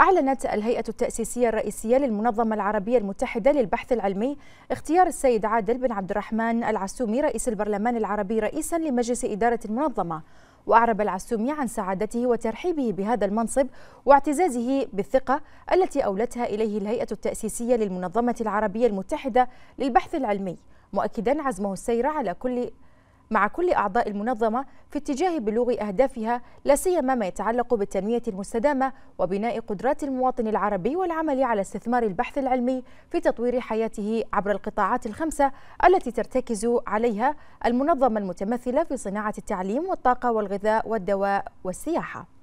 أعلنت الهيئة التأسيسية الرئيسية للمنظمة العربية المتحدة للبحث العلمي اختيار السيد عادل بن عبد الرحمن العسومي رئيس البرلمان العربي رئيسا لمجلس إدارة المنظمة وأعرب العسومي عن سعادته وترحيبه بهذا المنصب واعتزازه بالثقة التي أولتها إليه الهيئة التأسيسية للمنظمة العربية المتحدة للبحث العلمي مؤكدا عزمه السير على كل مع كل أعضاء المنظمة في اتجاه بلوغ أهدافها لا سيما ما يتعلق بالتنمية المستدامة وبناء قدرات المواطن العربي والعمل على استثمار البحث العلمي في تطوير حياته عبر القطاعات الخمسة التي ترتكز عليها المنظمة المتمثلة في صناعة التعليم والطاقة والغذاء والدواء والسياحة